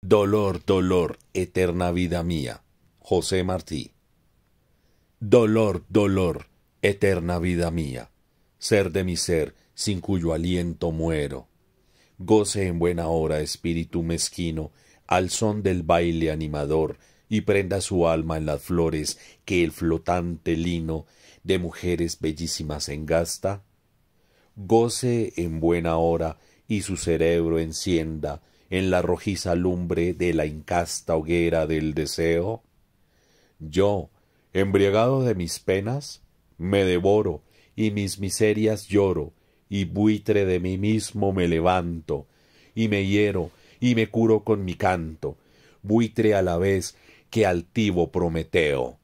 Dolor, dolor, eterna vida mía. José Martí. Dolor, dolor, eterna vida mía. Ser de mi ser, sin cuyo aliento muero. Goce en buena hora, espíritu mezquino, al son del baile animador, y prenda su alma en las flores que el flotante lino de mujeres bellísimas engasta. Goce en buena hora, y su cerebro encienda, en la rojiza lumbre de la incasta hoguera del deseo? Yo, embriagado de mis penas, me devoro y mis miserias lloro, y buitre de mí mismo me levanto, y me hiero y me curo con mi canto, buitre a la vez que altivo Prometeo.